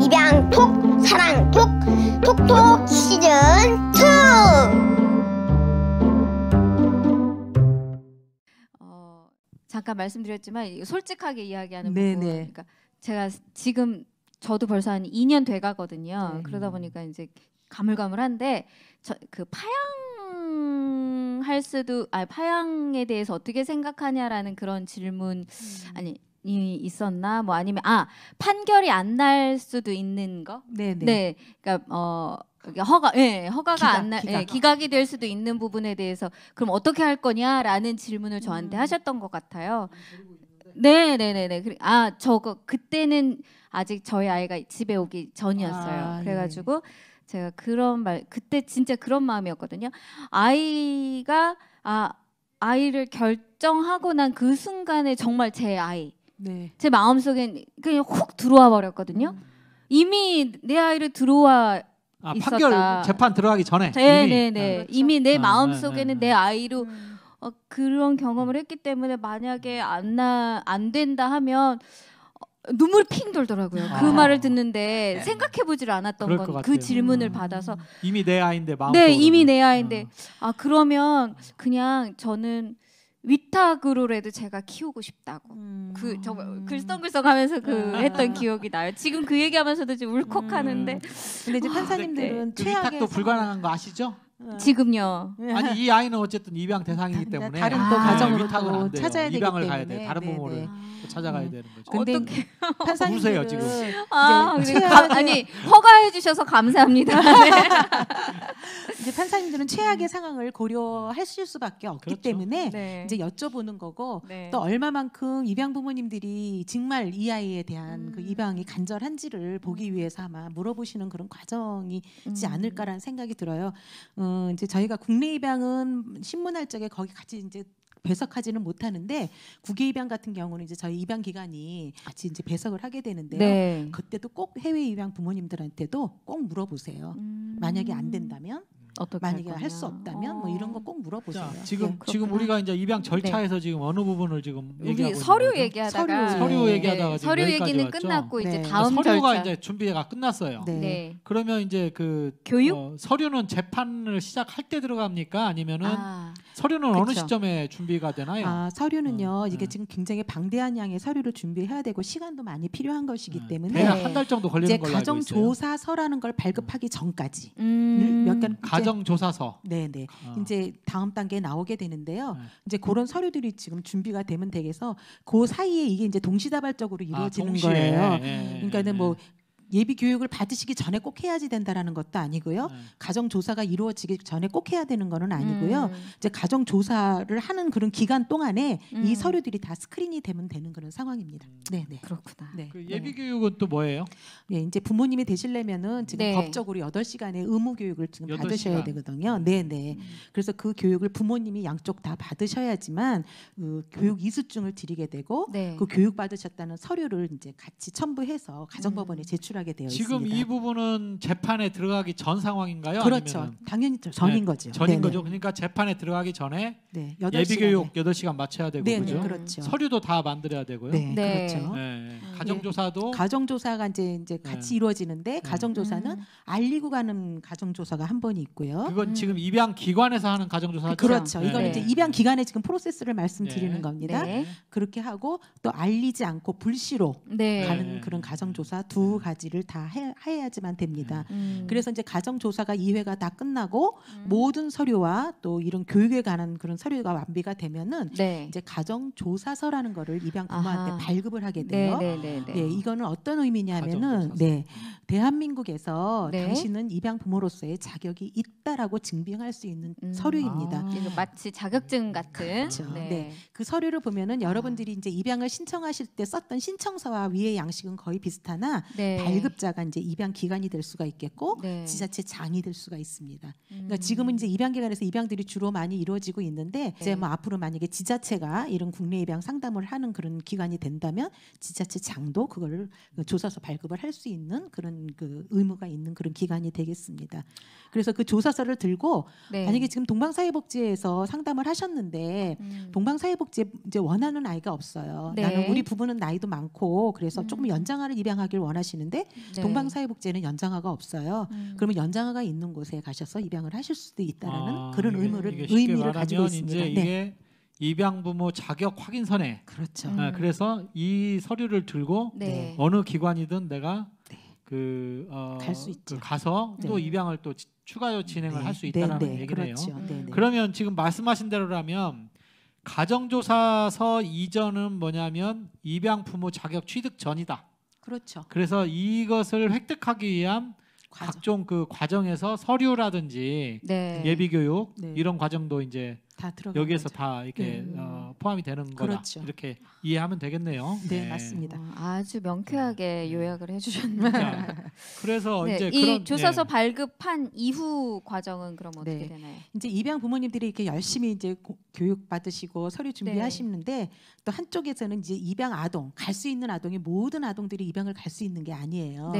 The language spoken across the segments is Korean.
입양 톡 사랑 톡 톡톡 시즌 2 어, 잠깐 말씀드렸지만 솔직하게 이야기하는 네 부분 그러니까 제가 지금 저도 벌써 한 2년 돼 가거든요. 네. 그러다 보니까 이제 가물가물한데 저, 그 파양 할 수도 아 파양에 대해서 어떻게 생각하냐라는 그런 질문 음. 아니 있었나 뭐 아니면 아 판결이 안 날 수도 있는 거. 네네. 네. 네, 그러니까 어 허가, 예, 네, 허가가 기각, 안 나, 예, 기각. 네, 기각이 될 수도 있는 부분에 대해서 그럼 어떻게 할 거냐라는 질문을 저한테 음. 하셨던 것 같아요. 음, 네, 네, 네, 네. 아, 저거 그때는 아직 저희 아이가 집에 오기 전이었어요. 아, 네. 그래가지고 네. 제가 그런 말, 그때 진짜 그런 마음이었거든요. 아이가 아 아이를 결정하고 난 그 순간에 정말 제 아이. 네. 제 마음속엔 그냥 훅 들어와 버렸거든요. 음. 이미 내 아이를 들어와 아, 있었다. 판결 재판 들어가기 전에 네, 이미, 네, 네. 아, 그렇죠. 이미 내 아, 네, 마음속에는 네, 내 네. 아이로 어, 그런 경험을 했기 때문에 만약에 안안안 된다 하면 어, 눈물핑 돌더라고요. 그 아. 말을 듣는데 생각해 보질 않았던 건그 질문을 음. 받아서 이미 내 아이인데 마음 네, 이미 내 아이인데 음. 아 그러면 그냥 저는 위탁으로라도 제가 키우고 싶다고 그 음. 그 정말 글썽글썽하면서 그 음. 했던 기억이 나요. 지금 그 얘기하면서도 지금 울컥하는데 음. 근데 이제 아, 판사님들은 최악의 위탁도 불가능한 거 아시죠? 어. 지금요. 아니 이 아이는 어쨌든 입양 대상이기 때문에 다른 또 아, 가정으로 위탁을 또안 돼요. 찾아야 되기 입양을 가야 돼. 다른 네, 네. 부모를 네. 또 찾아가야 되는 거죠. 근데 어떻게 우세요, 지금. 아, 그 아니 허가해 주셔서 감사합니다. 네. 이제 판사님들은 최악의 상황을 고려하실 수밖에 없기 그렇죠. 때문에 네. 이제 여쭤보는 거고 네. 또 얼마만큼 입양 부모님들이 정말 이 아이에 대한 그 음. 입양이 간절한지를 보기 위해서 아마 물어보시는 그런 과정이지 음. 않을까라는 생각이 들어요. 어, 어, 이제 저희가 국내 입양은 신문할 적에 거기 같이 이제 배석하지는 못하는데 국외 입양 같은 경우는 이제 저희 입양 기관이 같이 이제 배석을 하게 되는데요. 네. 그때도 꼭 해외 입양 부모님들한테도 꼭 물어보세요. 음. 만약에 안 된다면 만약에 할 수 없다면 어. 뭐 이런 거꼭 어. 물어보세요. 자, 지금 네, 지금 우리가 이제 입양 네. 절차에서 네. 지금 어느 부분을 지금 우리 서류 얘기하다가 서류, 서류 네, 얘기하다가 네. 서류 얘기는 끝났고 이제 네. 다음 그러니까 서류가 절차. 이제 준비가 끝났어요. 그러면 이제 그 교육 어, 서류는 재판을 시작할 때 들어갑니까? 아니면은 아. 서류는 그쵸. 어느 시점에 준비가 되나요? 아, 서류는요. 음, 이게 음. 지금 굉장히 방대한 양의 서류를 준비해야 되고 시간도 많이 필요한 것이기 음, 때문에 한 달 정도 걸리는 이제 가정 조사서라는 걸 발급하기 전까지 음. 몇 개, 가정조사서. 네, 네. 어. 이제 다음 단계에 나오게 되는데요. 네. 이제 그런 서류들이 지금 준비가 되면 되겠어. 그 사이에 이게 이제 동시다발적으로 아, 이루어지는 동 거예요. 예, 예 그러니까는 예. 뭐 예비 교육을 받으시기 전에 꼭 해야지 된다라는 것도 아니고요. 네. 가정 조사가 이루어지기 전에 꼭 해야 되는 거는 아니고요. 음. 이제 가정 조사를 하는 그런 기간 동안에 음. 이 서류들이 다 스크린이 되면 되는 그런 상황입니다. 음. 네, 네. 그렇구나. 네. 그 네. 예비 교육은 또 뭐예요? 네, 이제 부모님이 되시려면은 지금 네. 법적으로 여덟 시간의 의무 교육을 지금 받으셔야 되거든요. 네, 네. 음. 그래서 그 교육을 부모님이 양쪽 다 받으셔야지만 그 교육 이수증을 드리게 되고 네. 그 교육 받으셨다는 서류를 이제 같이 첨부해서 가정법원에 음. 제출하게 하게 되어 지금 있습니다. 지금 이 부분은 재판에 들어가기 전 상황인가요? 그렇죠. 아니면은? 당연히 전인 네, 거죠. 전인 네네. 거죠. 그러니까 재판에 들어가기 전에 네, 예비 교육 8시간 마쳐야 되고 네네, 그렇죠? 그렇죠. 서류도 다 만들어야 되고요. 네, 네. 그렇죠. 네. 예. 가정조사도 가정조사가 이제 이제 같이 예. 이루어지는데 예. 가정조사는 음. 알리고 가는 가정조사가 한 번이 있고요. 그건 음. 지금 입양 기관에서 하는 가정조사 그렇죠. 이건 네. 이제 입양 기관의 지금 프로세스를 말씀드리는 네. 겁니다. 네. 그렇게 하고 또 알리지 않고 불시로 네. 가는 네. 그런 음. 가정조사 두 네. 가지를 다 해, 해야지만 됩니다. 네. 음. 그래서 이제 가정조사가 2회가 다 끝나고 음. 모든 서류와 또 이런 교육에 관한 그런 서류가 완비가 되면은 네. 이제 가정조사서라는 거를 입양 부모한테 아하. 발급을 하게 돼요. 네, 네, 네, 네. 예, 이거는 어떤 의미냐면은 네. 대한민국에서 네. 당신은 입양 부모로서의 자격이 있다라고 증빙할 수 있는 음, 서류입니다. 아. 이거 마치 자격증 같은 그렇죠. 네. 네. 그 서류를 보면은 아. 여러분들이 이제 입양을 신청하실 때 썼던 신청서와 위의 양식은 거의 비슷하나 네. 발급자가 이제 입양 기간이 될 수가 있겠고 네. 지자체 장이 될 수가 있습니다. 그러니까 음. 그러니까 지금은 이제 입양 기관에서 입양들이 주로 많이 이루어지고 있는데 네. 이제 뭐 앞으로 만약에 지자체가 이런 국내 입양 상담을 하는 그런 기관이 된다면 지자체 장 장도그걸 조사서 발급을 할 수 있는 그런 그 의무가 있는 그런 기관이 되겠습니다. 그래서 그 조사서를 들고 네. 만약에 지금 동방사회복지에서 상담을 하셨는데 음. 동방사회복지 이제 원하는 아이가 없어요. 네. 나는 우리 부부는 나이도 많고 그래서 음. 조금 연장아를 입양하길 원하시는데 네. 동방사회복지에는 연장아가 없어요. 음. 그러면 연장아가 있는 곳에 가셔서 입양을 하실 수도 있다라는 아, 그런 네. 의무를 의미를 가지고 있습니다. 이제 이게 네. 입양부모 자격 확인서네. 그렇죠. 음. 아, 그래서 이 서류를 들고 네. 어느 기관이든 내가 네. 그, 어, 갈수 있그 가서 네. 또 입양을 또 지- 추가로 진행을 네. 할수 있다라는 네, 얘기네요. 그렇죠. 네. 그러면 지금 말씀하신 대로라면 가정조사서 이전은 뭐냐면 입양부모 자격 취득 전이다. 그렇죠. 그래서 이것을 획득하기 위한 과정. 각종 그 과정에서 서류라든지 네. 예비교육 네. 이런 과정도 이제 다 들어가 여기에서 거죠. 다 이렇게 네. 어, 포함이 되는 거 그렇죠. 이렇게 이해하면 되겠네요. 네, 네. 맞습니다. 어, 아주 명쾌하게 네. 요약을 네. 해주셨네요. 그래서 네, 이제 이 그런, 조사서 네. 발급한 이후 과정은 그럼 어떻게 네. 되나요? 이제 입양 부모님들이 이렇게 열심히 이제 교육 받으시고 서류 준비하시는데 또 한쪽에서는 이제 입양 아동 갈 수 있는 아동이 모든 아동들이 입양을 갈 수 있는 게 아니에요.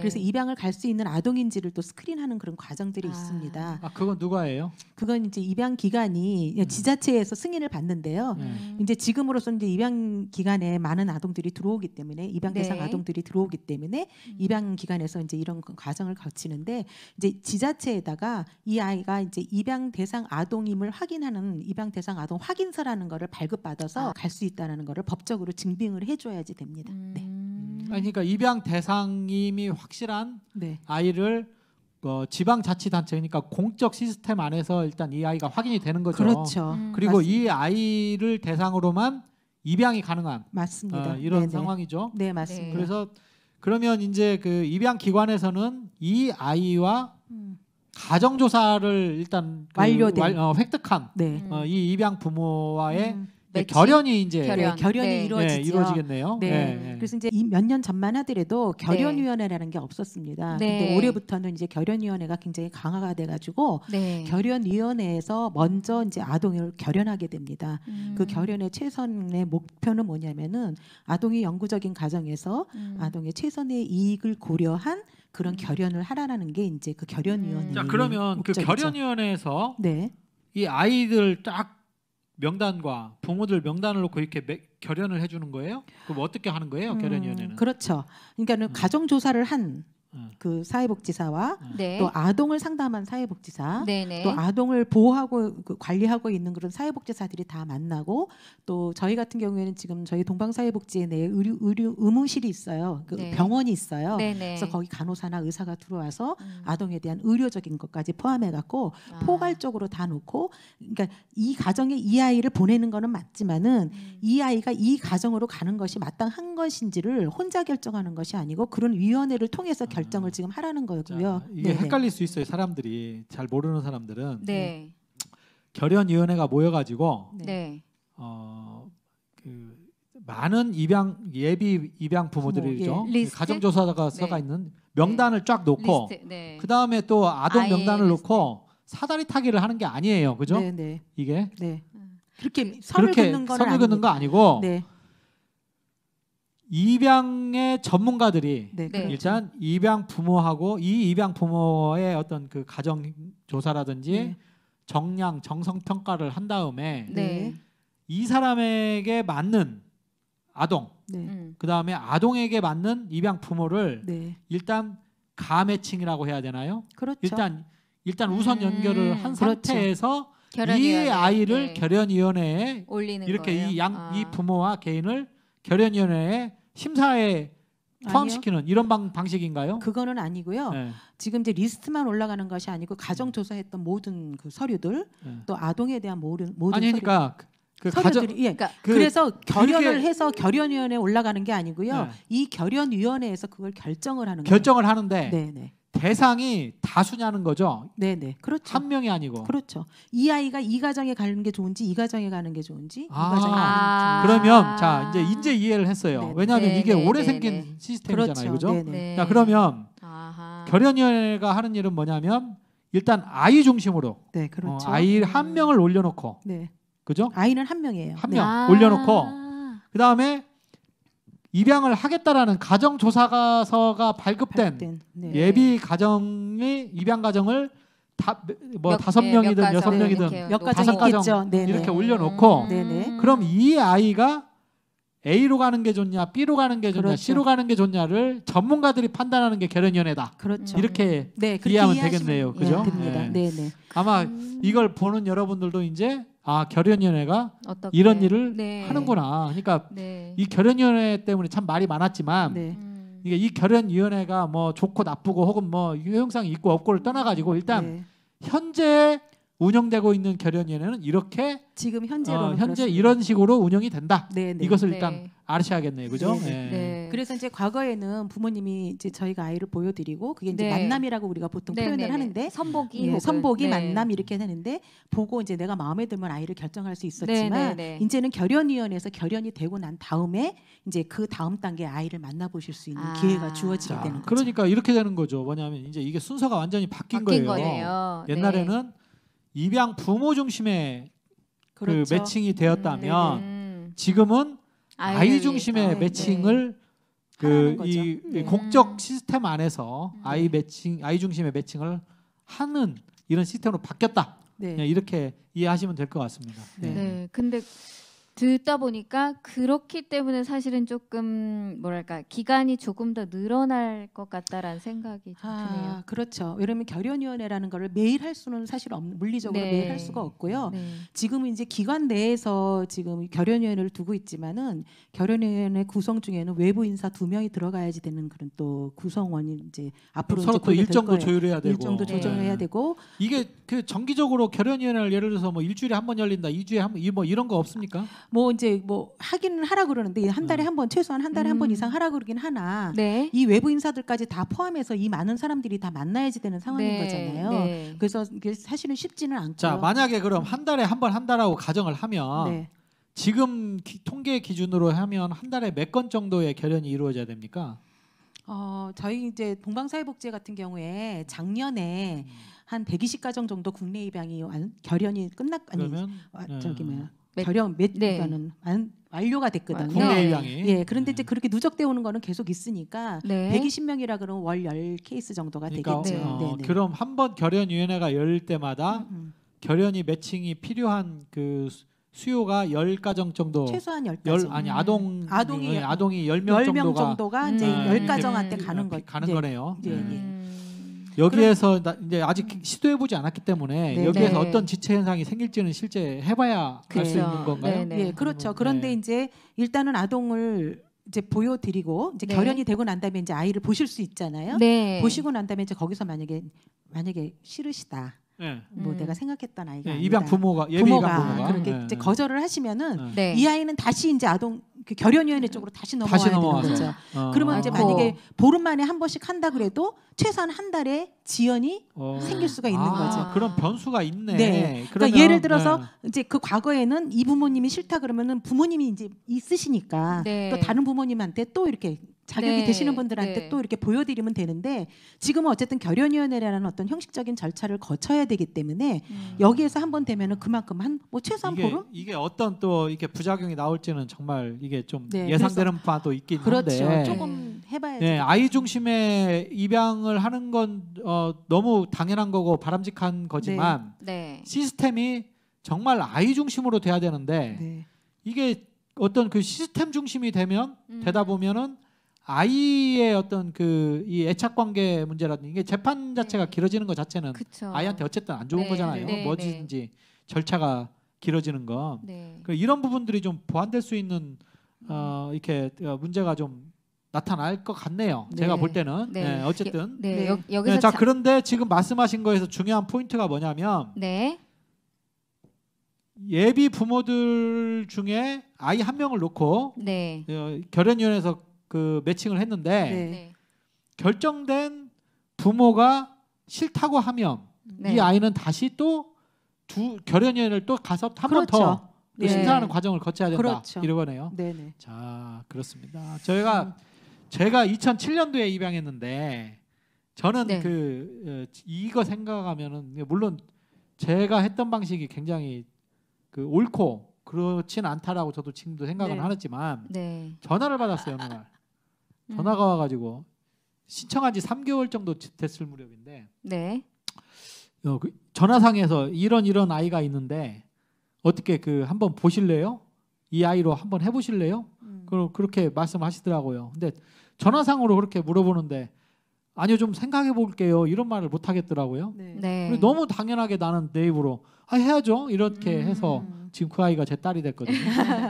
그래서 입양을 갈 수 있는 아동인지를 또 스크린하는 그런 과정들이 아. 있습니다. 아 그건 누가 해요? 그건 이제 입양 기간이 이 음. 지자체에서 승인을 받는데요. 음. 이제 지금으로서 이제 입양 기간에 많은 아동들이 들어오기 때문에 입양 대상 네. 아동들이 들어오기 때문에 음. 입양 기간에서 이제 이런 그 과정을 거치는데 이제 지자체에다가 이 아이가 이제 입양 대상 아동임을 확인하는 입양 대상 아동 확인서라는 거를 발급받아서 아. 갈수 있다라는 거를 법적으로 증빙을 해줘야지 됩니다. 네. 음. 네. 그러니까 입양 대상임이 확실한 네. 아이를 어, 지방자치단체니까 그러니까 공적 시스템 안에서 일단 이 아이가 확인이 되는 거죠. 그렇죠. 음, 그리고 맞습니다. 이 아이를 대상으로만 입양이 가능한 맞습니다. 어, 이런 네네. 상황이죠. 네 맞습니다. 그래서 그러면 이제 그 입양 기관에서는 이 아이와 음. 가정 조사를 일단 그 완료된 와, 어, 획득한 네. 어, 이 입양 부모와의 음. 네, 결연이 이제 결연. 네, 결연이 네. 이루어지죠. 네, 이루어지겠네요. 네. 네. 그래서 이제 몇 년 전만 하더라도 네. 결연위원회라는 게 없었습니다. 네. 근데 올해부터는 이제 결연위원회가 굉장히 강화가 돼가지고 네. 결연위원회에서 먼저 이제 아동을 결연하게 됩니다. 음. 그 결연의 최선의 목표는 뭐냐면은 아동이 영구적인 가정에서 음. 아동의 최선의 이익을 고려한 그런 음. 결연을 하라는게 이제 그 결연위원회. 음. 자 그러면 그 목적이죠. 그 결연위원회에서 네. 이 아이들 딱 명단과 부모들 명단을 놓고 이렇게 매, 결연을 해주는 거예요? 그럼 어떻게 하는 거예요? 음, 결연위원회는? 음, 그렇죠. 그러니까는 음. 가정 조사를 한그 사회복지사와 네. 또 아동을 상담한 사회복지사 네네. 네. 또 아동을 보호하고 그 관리하고 있는 그런 사회복지사들이 다 만나고 또 저희 같은 경우에는 지금 저희 동방사회복지에 내에 의료, 의료 의무실이 있어요 그 네. 병원이 있어요 네네. 네. 그래서 거기 간호사나 의사가 들어와서 음. 아동에 대한 의료적인 것까지 포함해 갖고 아. 포괄적으로 다 놓고 그러니까 이 가정에 이 아이를 보내는 거는 맞지만은 음. 이 아이가 이 가정으로 가는 것이 마땅한 것인지를 혼자 결정하는 것이 아니고 그런 위원회를 통해서 결정을 걸 지금 하라는 거고요. 자, 이게 네네. 헷갈릴 수 있어요. 사람들이 잘 모르는 사람들은 네. 결연위원회가 모여가지고 네. 네. 어, 그 많은 입양 예비 입양 부모들이죠. 부 예. 가정조사가 네. 서가 네. 있는 명단을 네. 쫙 놓고 그 다음에 또 아동 아예, 명단을 놓고 사다리 타기를 하는 게 아니에요. 그죠? 이게 그렇게 그 선을 긋는 건 선을 긋는 거 아니고. 입양의 전문가들이 네, 네. 그렇죠. 일단 입양 부모하고 이 입양 부모의 어떤 그 가정 조사라든지 네. 정량 정성 평가를 한 다음에 네. 이 사람에게 맞는 아동 네. 음. 그 다음에 아동에게 맞는 입양 부모를 네. 일단 가매칭이라고 해야 되나요? 그렇죠. 일단 일단 우선 음. 연결을 음, 한 그렇죠. 상태에서 그렇죠. 이 아이를 결연위원회에 이렇게 이 양이 아. 부모와 개인을 결연위원회에 심사에 포함시키는 아니요. 이런 방, 방식인가요? 그거는 아니고요. 네. 지금 이제 리스트만 올라가는 것이 아니고 가정 조사했던 모든 그 서류들 네. 또 아동에 대한 모든 모든 아니 니까그 그러니까 그 서류들이 가정, 예. 그러니까 그, 래서 결연을 그게 해서 결연위원회에 올라가는 게 아니고요. 네. 이 결연위원회에서 그걸 결정을 하는 결정을 거예요. 하는데 네네. 네. 대상이 다수냐는 거죠. 네, 네. 그렇죠. 한 명이 아니고. 그렇죠. 이 아이가 이 가정에 가는 게 좋은지 이 가정에 가는 게 좋은지 이 아, 가정에 가는 게 좋은지. 그러면 자, 이제 이제 이해를 했어요. 네네. 왜냐하면 네네. 이게 오래 네네. 생긴 시스템이잖아요. 그렇죠. 그죠? 자, 그러면 결연위원가 하는 일은 뭐냐면 일단 아이 중심으로 네, 그렇죠. 어, 아이 한 명을 올려놓고 네. 그죠? 아이는 한 명이에요. 한명 네. 아. 올려놓고 그 다음에 입양을 하겠다라는 가정조사서가 발급된, 네. 예비 가정의 입양 가정을 다 뭐 다섯 네, 명이든 여섯 명이든 네, 몇 가정 이렇게 올려놓고 음. 그럼 이 아이가 A로 가는 게 좋냐, B로 가는 게 좋냐, 그렇죠. C로 가는 게 좋냐를 전문가들이 판단하는 게 결혼연애다. 그렇죠. 이렇게 네, 이해하면 되겠네요. 예, 그죠? 네. 아마 음. 이걸 보는 여러분들도 이제 아결연연회가 어떻게? 이런 일을 네. 하는구나. 그러니까 네. 이결연연회 때문에 참 말이 많았지만 네. 음. 이게 이결연위원회가뭐 좋고 나쁘고 혹은 뭐유용상이 있고 없고를 떠나가지고 일단 네. 현재 운영되고 있는 결연위원회는 이렇게 지금 현재로 어, 현재 그렇습니다. 이런 식으로 운영이 된다. 네네. 네. 이것을 일단 네. 아셔야겠네요 그죠? 네 네. 네. 네. 그래서 이제 과거에는 부모님이 이제 저희가 아이를 보여드리고 그게 이제 네. 만남이라고 우리가 보통 네, 표현을 네, 하는데 선보기, 예, 선보기 네. 만남 이렇게 되는데 보고 이제 내가 마음에 들면 아이를 결정할 수 있었지만 네. 이제는 결연위원회에서 결연이 되고 난 다음에 이제 그 다음 단계 아이를 만나보실 수 있는 아. 기회가 주어지게 자, 되는 거죠. 그러니까 이렇게 되는 거죠. 뭐냐면 이제 이게 순서가 완전히 바뀐, 바뀐 거예요. 거네요. 옛날에는 입양 부모 중심의 그 그렇죠. 그 매칭이 되었다면 음, 네, 네. 지금은 아이 중심의 네, 매칭을 네. 네. 그이 네. 공적 시스템 안에서 음. 아이 매칭 아이 중심의 매칭을 하는 이런 시스템으로 바뀌었다. 이렇게 이해하시면 될 것 같습니다. 네. 근데 듣다 보니까 그렇기 때문에 사실은 조금 뭐랄까 기간이 조금 더 늘어날 것 같다라는 생각이 좀 아, 드네요. 그렇죠. 왜냐하면 결연위원회라는 거를 매일 할 수는 사실 없, 물리적으로 네. 매일 할 수가 없고요. 네. 지금은 이제 기관 내에서 지금 결연위원회를 두고 있지만은 결연위원회 구성 중에는 외부 인사 두 명이 들어가야지 되는 그런 또 구성원이 이제 앞으로 서로 또 일정도 조율해야 되고 일정도 조정해야 네. 되고 이게 그 정기적으로 결연위원회를 예를 들어서 뭐 일주일에 한 번 열린다, 이주에 한번뭐 이런 거 없습니까? 뭐 이제 뭐 하기는 하라 그러는데 한 달에 음. 한번 최소한 한 달에 한번 음. 이상 하라 그러긴 하나 네. 이 외부 인사들까지 다 포함해서 이 많은 사람들이 다 만나야지 되는 상황인 네. 거잖아요. 네. 그래서 이게 사실은 쉽지는 않고요. 자 만약에 그럼 한 달에 한 번 한다라고 가정을 하면 네. 지금 기, 통계 기준으로 하면 한 달에 몇 건 정도의 결연이 이루어져야 됩니까? 어, 저희 이제 동방사회복지 같은 경우에 작년에 음. 한 120가정 정도 국내 입양이 완, 결연이 끝났 아니 그러면, 와, 네. 저기 뭐야 결영 몇 네. 간은 만- 완료가 됐거든요. 완료. 아, 공매이 네. 예, 그런데 이제 음. 그렇게 누적되어 오는 거는 계속 있으니까 네. 120명이라 그러면 월 10케이스 정도가 그러니까 되겠죠. 어, 네, 네. 그럼 한 번 결연위원회가 열 때마다 음, 음. 결연이 매칭이 필요한 그 수- 요가열가정 정도 최소한 10가정. 열 아니 아동 음. 아동이 아동이 10명 10명 정도가 정 이제 열가정한테 음. 가는 아, 거죠. 가는 네. 거네요. 예, 예. 여기에서 그러니까. 나, 이제 아직 음. 시도해보지 않았기 때문에 네. 여기에서 네. 어떤 지체 현상이 생길지는 실제 해봐야 알수 그렇죠. 있는 건가요? 네, 네. 예, 그렇죠. 네. 그런데 이제 일단은 아동을 이제 보여드리고 이제 네. 결연이 되고 난 다음에 이제 아이를 보실 수 있잖아요. 보시고 난 다음에 이제 거기서 만약에 만약에 싫으시다. 네. 뭐 음. 내가 생각했던 아이가 네, 입양 부모가 예비 부모가, 부모가 그렇게 네, 이제 거절을 하시면은 이 아이는 다시 이제 아동 그 결연위원회 네. 쪽으로 다시 넘어와야 다시 되는 거죠. 어. 그러면 이제 만약에 보름 만에 한 번씩 한다 그래도 최소한 한 달에 지연이 어. 생길 수가 있는 아, 거죠. 그런 변수가 있네. 네. 그러니까 그러면, 그러니까 예를 들어서 네. 이제 그 과거에는 이 부모님이 싫다 그러면은 부모님이 이제 있으시니까 네. 또 다른 부모님한테 또 이렇게 자격이 네, 되시는 분들한테 네. 또 이렇게 보여드리면 되는데 지금은 어쨌든 결연위원회라는 어떤 형식적인 절차를 거쳐야 되기 때문에 음. 여기에서 한번 되면은 그만큼 한뭐 최소한 이게, 보름 이게 어떤 또 이렇게 부작용이 나올지는 정말 이게 좀 네, 예상되는 바도 있긴 그렇죠. 한데 네. 조금 해봐야죠. 네, 아이 중심의 입양을 하는 건 어, 너무 당연한 거고 바람직한 거지만 네. 네. 시스템이 정말 아이 중심으로 돼야 되는데 이게 어떤 그 시스템 중심이 되면 음. 되다 보면은 아이의 어떤 그 이 애착 관계 문제라든지 이게 재판 음. 자체가 길어지는 것 자체는 그쵸. 아이한테 어쨌든 안 좋은 네, 거잖아요. 네, 뭐든지 네. 절차가 길어지는 거. 네. 그러니까 이런 부분들이 좀 보완될 수 있는 어 음. 이렇게 어, 문제가 좀 나타날 것 같네요. 네. 제가 볼 때는 네. 네 어쨌든 네. 여, 여기서 자 그런데 지금 말씀하신 거에서 중요한 포인트가 뭐냐면 네. 예비 부모들 중에 아이 한 명을 놓고 네. 어, 결혼위원회에서 그 매칭을 했는데 네. 결정된 부모가 싫다고 하면 네. 이 아이는 다시 또 두 결연연을 또 가서 한 번더 그렇죠. 네. 심사하는 과정을 거쳐야 된다 그렇죠. 이러거네요. 네네. 자 그렇습니다. 저희가 제가 2007년도에 입양했는데 저는 네. 그 어, 이거 생각하면은 물론 제가 했던 방식이 굉장히 그 옳고 그렇진 않다라고 저도 지금도 생각은 네. 하지만 네. 전화를 받았어요 어느 전화가 와가지고 신청한 지 3개월 정도 됐을 무렵인데 네. 어, 그 전화상에서 이런 이런 아이가 있는데 어떻게 그 한번 보실래요? 이 아이로 한번 해보실래요? 음. 그 그렇게 말씀하시더라고요. 근데 전화상으로 그렇게 물어보는데 아니요 좀 생각해 볼게요 이런 말을 못 하겠더라고요. 네. 네. 너무 당연하게 나는 내 입으로 아 해야죠 이렇게 음. 해서 지금 그 아이가 제 딸이 됐거든요.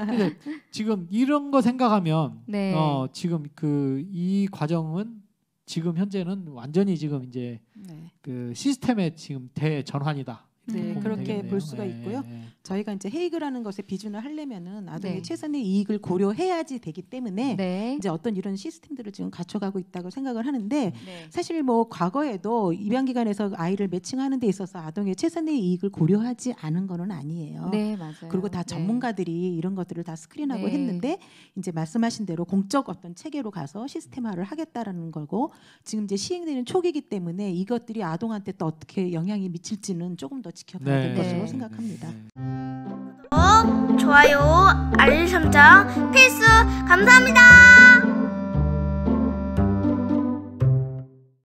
근데 지금 이런 거 생각하면 네. 어, 지금 그 이 과정은 지금 현재는 완전히 지금 이제 네. 그 시스템의 지금 대전환이다. 네, 그렇게 되겠네요. 볼 수가 네, 있고요. 네. 네. 저희가 이제 헤이그라는 것에 비준을 하려면은 아동의 네. 최선의 이익을 고려해야지 되기 때문에 네. 이제 어떤 이런 시스템들을 지금 갖춰가고 있다고 생각을 하는데 네. 사실 뭐 과거에도 입양 기관에서 아이를 매칭하는 데 있어서 아동의 최선의 이익을 고려하지 않은 거는 아니에요. 네, 맞아요. 그리고 다 네. 전문가들이 이런 것들을 다 스크린하고 네. 했는데 이제 말씀하신 대로 공적 어떤 체계로 가서 시스템화를 하겠다라는 거고 지금 이제 시행되는 초기이기 때문에 이것들이 아동한테 또 어떻게 영향이 미칠지는 조금 더 지켜봐야 될 네. 것으로 생각합니다. 구독, 어? 좋아요, 알림 설정 필수 감사합니다.